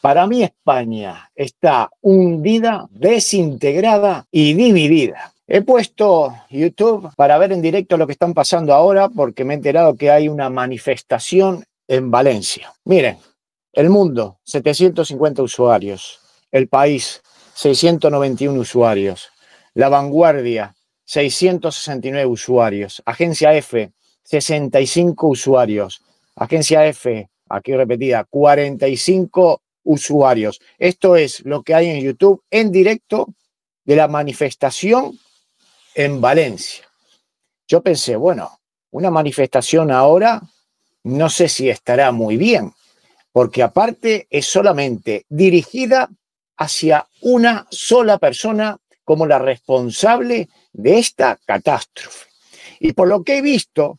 Para mí España está hundida, desintegrada y dividida. He puesto YouTube para ver en directo lo que están pasando ahora porque me he enterado que hay una manifestación en Valencia. Miren, el mundo, 750 usuarios. El país, 691 usuarios. La vanguardia, 669 usuarios. Agencia F, 65 usuarios. Agencia F, aquí repetida, 45 usuarios. Esto es lo que hay en YouTube en directo de la manifestación en Valencia. Yo pensé, bueno, una manifestación ahora no sé si estará muy bien, porque aparte es solamente dirigida hacia una sola persona como la responsable de esta catástrofe. Y por lo que he visto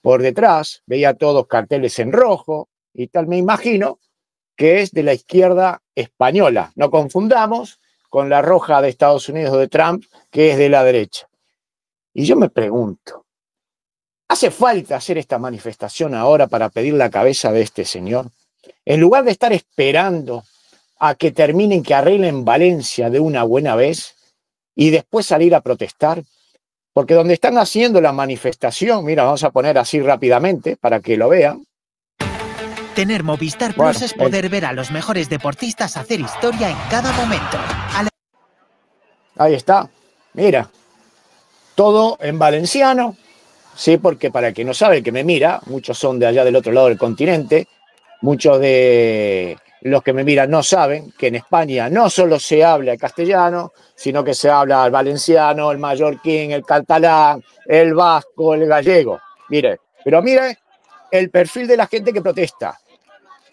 por detrás, veía todos carteles en rojo y tal, me imagino que es de la izquierda española. No confundamos con la roja de Estados Unidos de Trump, que es de la derecha. Y yo me pregunto, ¿hace falta hacer esta manifestación ahora para pedir la cabeza de este señor? En lugar de estar esperando a que terminen, que arreglen Valencia de una buena vez y después salir a protestar, porque donde están haciendo la manifestación, mira, vamos a poner así rápidamente para que lo vean, Tener Movistar Plus es eh. poder ver a los mejores deportistas hacer historia en cada momento. Ahí está. Mira. Todo en valenciano. Sí, porque para que no sabe, el que me mira, muchos son de allá del otro lado del continente, muchos de los que me miran no saben que en España no solo se habla el castellano, sino que se habla el valenciano, el mallorquín, el catalán, el vasco, el gallego. Mire, pero mire el perfil de la gente que protesta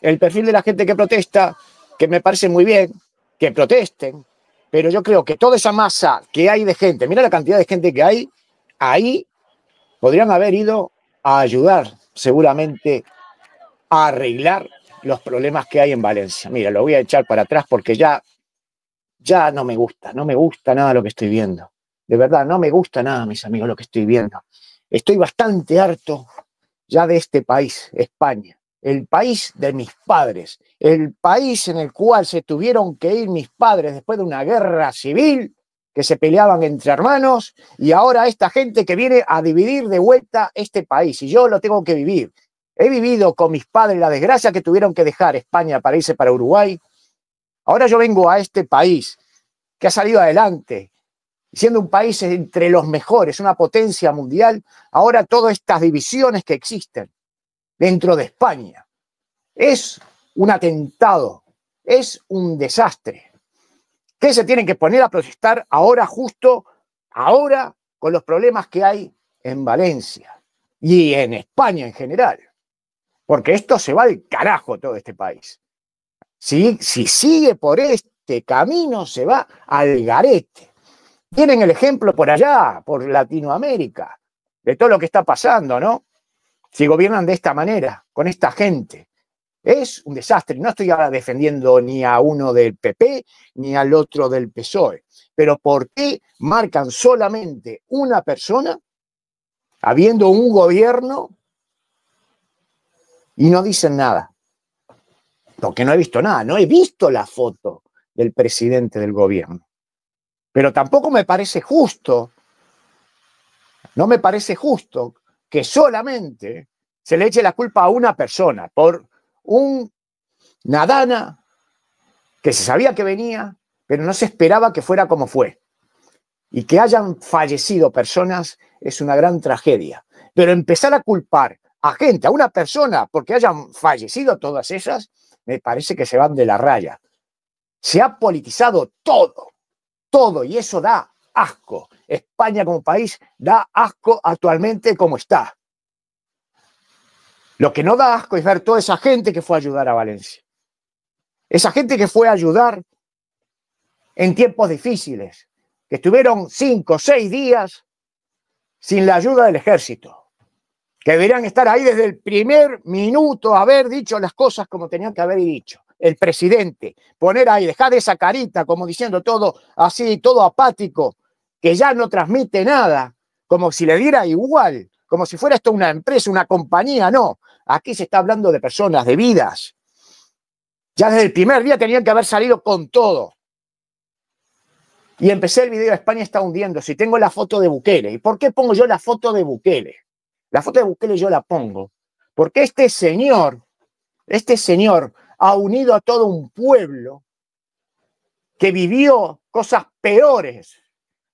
el perfil de la gente que protesta, que me parece muy bien, que protesten, pero yo creo que toda esa masa que hay de gente, mira la cantidad de gente que hay, ahí podrían haber ido a ayudar seguramente a arreglar los problemas que hay en Valencia. Mira, lo voy a echar para atrás porque ya, ya no me gusta, no me gusta nada lo que estoy viendo. De verdad, no me gusta nada, mis amigos, lo que estoy viendo. Estoy bastante harto ya de este país, España el país de mis padres, el país en el cual se tuvieron que ir mis padres después de una guerra civil, que se peleaban entre hermanos, y ahora esta gente que viene a dividir de vuelta este país, y yo lo tengo que vivir. He vivido con mis padres la desgracia que tuvieron que dejar España para irse para Uruguay. Ahora yo vengo a este país que ha salido adelante, siendo un país entre los mejores, una potencia mundial, ahora todas estas divisiones que existen dentro de España. Es un atentado, es un desastre. Que se tienen que poner a protestar ahora, justo ahora, con los problemas que hay en Valencia y en España en general? Porque esto se va al carajo todo este país. Si, si sigue por este camino, se va al garete. Tienen el ejemplo por allá, por Latinoamérica, de todo lo que está pasando, ¿no? si gobiernan de esta manera, con esta gente. Es un desastre. No estoy ahora defendiendo ni a uno del PP ni al otro del PSOE. Pero ¿por qué marcan solamente una persona habiendo un gobierno y no dicen nada? Porque no he visto nada, no he visto la foto del presidente del gobierno. Pero tampoco me parece justo, no me parece justo que solamente se le eche la culpa a una persona por un nadana que se sabía que venía, pero no se esperaba que fuera como fue. Y que hayan fallecido personas es una gran tragedia. Pero empezar a culpar a gente, a una persona, porque hayan fallecido todas esas, me parece que se van de la raya. Se ha politizado todo, todo, y eso da asco. España como país da asco actualmente como está. Lo que no da asco es ver toda esa gente que fue a ayudar a Valencia. Esa gente que fue a ayudar en tiempos difíciles, que estuvieron cinco, seis días sin la ayuda del ejército, que deberían estar ahí desde el primer minuto, haber dicho las cosas como tenían que haber dicho. El presidente, poner ahí, dejar esa carita como diciendo todo así, todo apático, que ya no transmite nada, como si le diera igual, como si fuera esto una empresa, una compañía, no. Aquí se está hablando de personas, de vidas. Ya desde el primer día tenían que haber salido con todo. Y empecé el video, España está hundiendo. Si tengo la foto de Bukele, ¿y por qué pongo yo la foto de Bukele? La foto de Bukele yo la pongo porque este señor, este señor ha unido a todo un pueblo que vivió cosas peores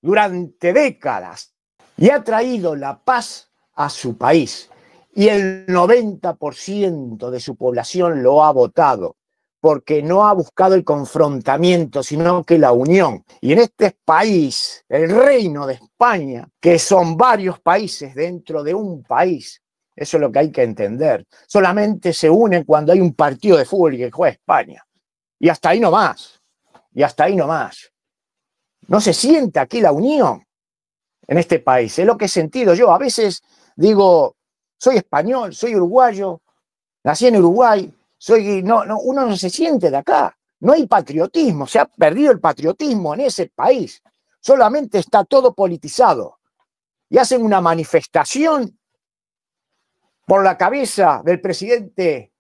durante décadas y ha traído la paz a su país. Y el 90% de su población lo ha votado porque no ha buscado el confrontamiento, sino que la unión. Y en este país, el reino de España, que son varios países dentro de un país, eso es lo que hay que entender. Solamente se unen cuando hay un partido de fútbol que juega España. Y hasta ahí no más. Y hasta ahí no más. No se siente aquí la unión en este país. Es lo que he sentido yo. A veces digo, soy español, soy uruguayo, nací en Uruguay, soy, no, no, uno no se siente de acá. No hay patriotismo, se ha perdido el patriotismo en ese país. Solamente está todo politizado. Y hacen una manifestación por la cabeza del presidente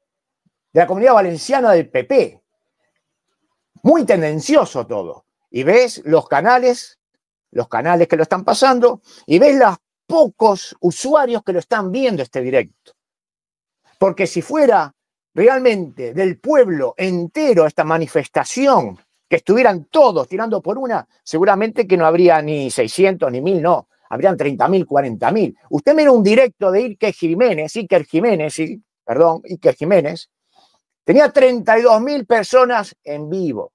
de la comunidad valenciana del PP. Muy tendencioso todo y ves los canales, los canales que lo están pasando, y ves los pocos usuarios que lo están viendo este directo. Porque si fuera realmente del pueblo entero esta manifestación, que estuvieran todos tirando por una, seguramente que no habría ni 600 ni 1000, no, habrían 30.000, 40.000. Usted mira un directo de Iker Jiménez, Iker Jiménez, perdón, Iker Jiménez, tenía 32.000 personas en vivo.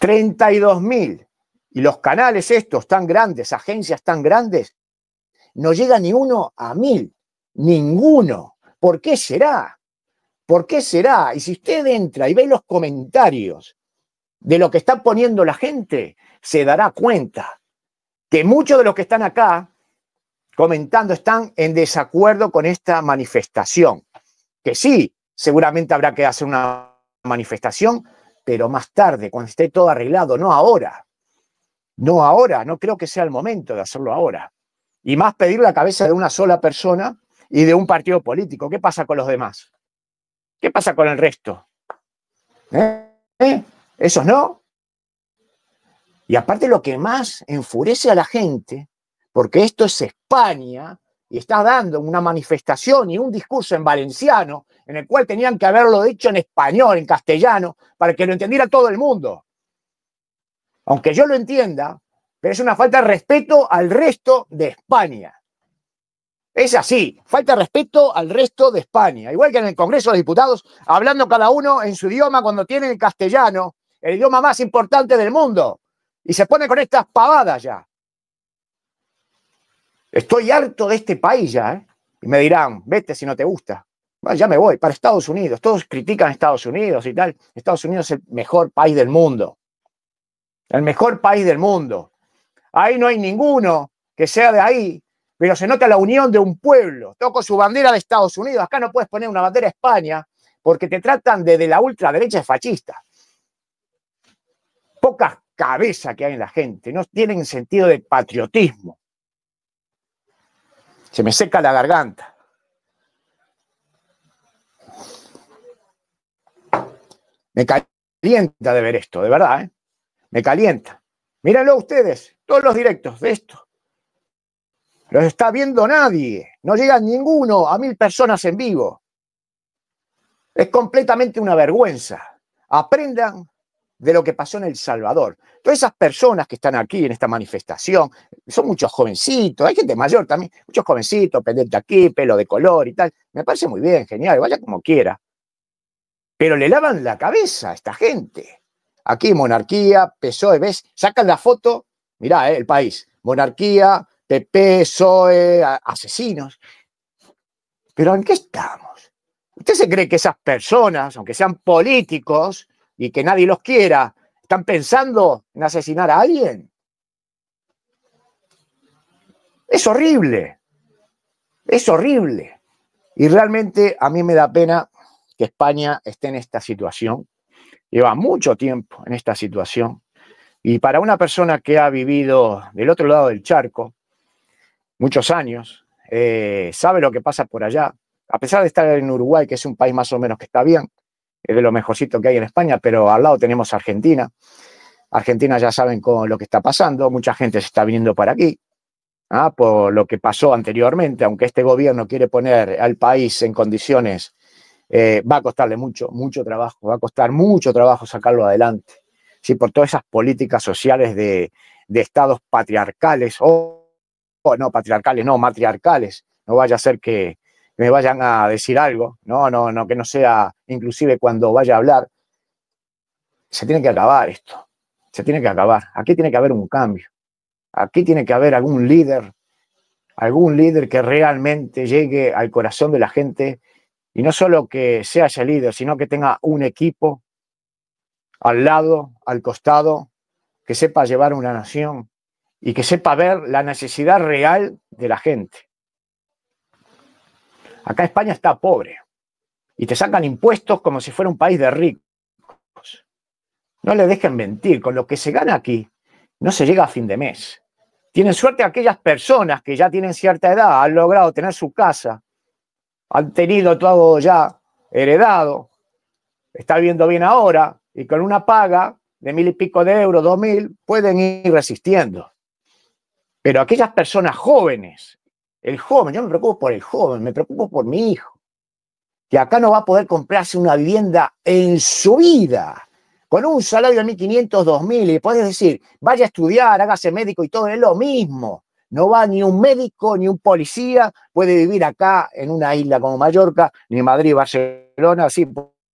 32 mil. Y los canales estos tan grandes, agencias tan grandes, no llega ni uno a mil. Ninguno. ¿Por qué será? ¿Por qué será? Y si usted entra y ve los comentarios de lo que está poniendo la gente, se dará cuenta que muchos de los que están acá comentando están en desacuerdo con esta manifestación. Que sí, seguramente habrá que hacer una manifestación, pero más tarde, cuando esté todo arreglado, no ahora. No ahora, no creo que sea el momento de hacerlo ahora. Y más pedir la cabeza de una sola persona y de un partido político. ¿Qué pasa con los demás? ¿Qué pasa con el resto? ¿Eh? ¿Eh? ¿Esos no? Y aparte lo que más enfurece a la gente, porque esto es España, y está dando una manifestación y un discurso en valenciano, en el cual tenían que haberlo dicho en español, en castellano, para que lo entendiera todo el mundo. Aunque yo lo entienda, pero es una falta de respeto al resto de España. Es así, falta de respeto al resto de España. Igual que en el Congreso de Diputados, hablando cada uno en su idioma cuando tiene el castellano, el idioma más importante del mundo. Y se pone con estas pavadas ya. Estoy harto de este país ya, ¿eh? Y me dirán, vete si no te gusta. ya me voy, para Estados Unidos. Todos critican a Estados Unidos y tal. Estados Unidos es el mejor país del mundo. El mejor país del mundo. Ahí no hay ninguno que sea de ahí, pero se nota la unión de un pueblo. Toco su bandera de Estados Unidos. Acá no puedes poner una bandera de España porque te tratan de, la ultraderecha fascista. Pocas cabezas que hay en la gente. No tienen sentido de patriotismo. Se me seca la garganta. Me calienta de ver esto, de verdad, ¿eh? Me calienta. Mírenlo ustedes, todos los directos de esto. Los está viendo nadie. No llega ninguno a mil personas en vivo. Es completamente una vergüenza. Aprendan de lo que pasó en El Salvador. Todas esas personas que están aquí en esta manifestación, son muchos jovencitos, hay gente mayor también, muchos jovencitos, pendiente aquí, pelo de color y tal. Me parece muy bien, genial, vaya como quiera. Pero le lavan la cabeza a esta gente. Aquí monarquía, PSOE, ¿ves? Sacan la foto, mirá, eh, el país, monarquía, PP, PSOE, asesinos. Pero ¿en qué estamos? ¿Usted se cree que esas personas, aunque sean políticos, y que nadie los quiera, ¿están pensando en asesinar a alguien? Es horrible, es horrible. Y realmente a mí me da pena que España esté en esta situación. Lleva mucho tiempo en esta situación. Y para una persona que ha vivido del otro lado del charco muchos años, eh, sabe lo que pasa por allá, a pesar de estar en Uruguay, que es un país más o menos que está bien, es de lo mejorcito que hay en España, pero al lado tenemos Argentina. Argentina ya saben con lo que está pasando, mucha gente se está viniendo para aquí, ah, por lo que pasó anteriormente, aunque este gobierno quiere poner al país en condiciones, eh, va a costarle mucho, mucho trabajo, va a costar mucho trabajo sacarlo adelante, si por todas esas políticas sociales de, estados patriarcales, o no, patriarcales, no, matriarcales, no vaya a ser que, me vayan a decir algo, no, no, no, que no sea, inclusive cuando vaya a hablar. Se tiene que acabar esto, se tiene que acabar. Aquí tiene que haber un cambio, aquí tiene que haber algún líder, algún líder que realmente llegue al corazón de la gente y no solo que sea ese líder, sino que tenga un equipo al lado, al costado, que sepa llevar una nación y que sepa ver la necesidad real de la gente. Acá España está pobre y te sacan impuestos como si fuera un país de ricos. No le dejen mentir, con lo que se gana aquí no se llega a fin de mes. Tienen suerte aquellas personas que ya tienen cierta edad, han logrado tener su casa, han tenido todo ya heredado, está viviendo bien ahora y con una paga de mil y pico de euros, dos mil, pueden ir resistiendo. Pero aquellas personas jóvenes el joven, yo me preocupo por el joven, me preocupo por mi hijo, que acá no va a poder comprarse una vivienda en su vida, con un salario de 1.500, 2.000, y puedes decir, vaya a estudiar, hágase médico y todo, es lo mismo. No va ni un médico ni un policía, puede vivir acá en una isla como Mallorca, ni Madrid, Barcelona, Así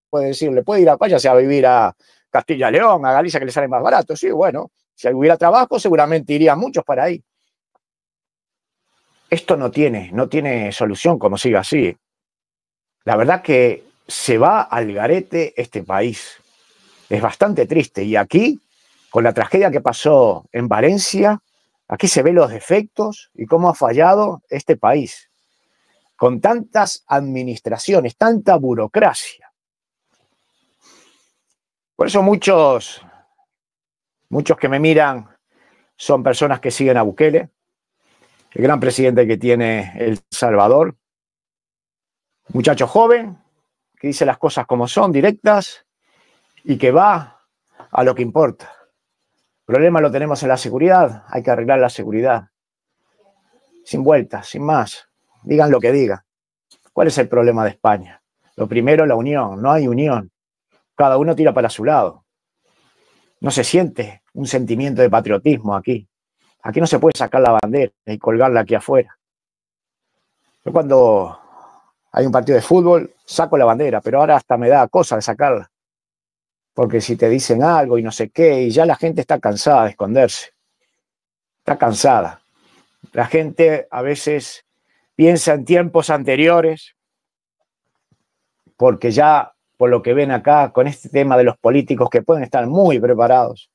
puede decirle, puede ir a, váyase a vivir a Castilla León, a Galicia, que le sale más barato, sí, bueno, si hubiera trabajo, seguramente irían muchos para ahí esto no tiene, no tiene solución como siga así. La verdad que se va al garete este país. Es bastante triste. Y aquí, con la tragedia que pasó en Valencia, aquí se ven los defectos y cómo ha fallado este país. Con tantas administraciones, tanta burocracia. Por eso muchos, muchos que me miran son personas que siguen a Bukele, el gran presidente que tiene El Salvador. Muchacho joven, que dice las cosas como son, directas, y que va a lo que importa. El problema lo tenemos en la seguridad, hay que arreglar la seguridad. Sin vueltas, sin más. Digan lo que digan. ¿Cuál es el problema de España? Lo primero, la unión. No hay unión. Cada uno tira para su lado. No se siente un sentimiento de patriotismo aquí. Aquí no se puede sacar la bandera y colgarla aquí afuera. Yo cuando hay un partido de fútbol, saco la bandera, pero ahora hasta me da cosa de sacarla. Porque si te dicen algo y no sé qué, y ya la gente está cansada de esconderse. Está cansada. La gente a veces piensa en tiempos anteriores, porque ya por lo que ven acá, con este tema de los políticos que pueden estar muy preparados,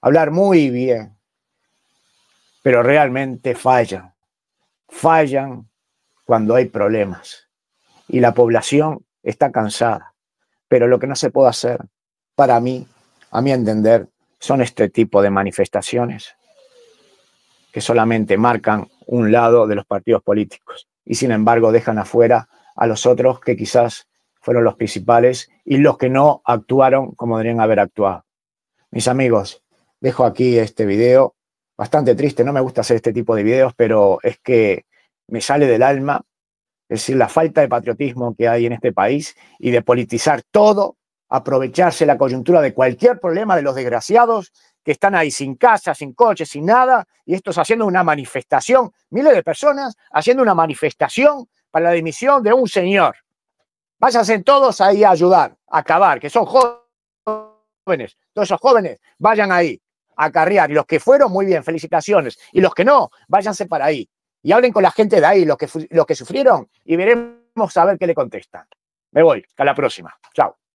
hablar muy bien, pero realmente fallan. Fallan cuando hay problemas y la población está cansada. Pero lo que no se puede hacer, para mí, a mi entender, son este tipo de manifestaciones que solamente marcan un lado de los partidos políticos y sin embargo dejan afuera a los otros que quizás fueron los principales y los que no actuaron como deberían haber actuado. Mis amigos, dejo aquí este video bastante triste, no me gusta hacer este tipo de videos, pero es que me sale del alma, es decir, la falta de patriotismo que hay en este país y de politizar todo, aprovecharse la coyuntura de cualquier problema de los desgraciados que están ahí sin casa, sin coche, sin nada, y estos haciendo una manifestación, miles de personas haciendo una manifestación para la dimisión de un señor. Váyanse todos ahí a ayudar, a acabar, que son jóvenes, todos esos jóvenes, vayan ahí, acarrear. Y los que fueron, muy bien, felicitaciones. Y los que no, váyanse para ahí. Y hablen con la gente de ahí, los que, los que sufrieron, y veremos a ver qué le contestan. Me voy. Hasta la próxima. Chao.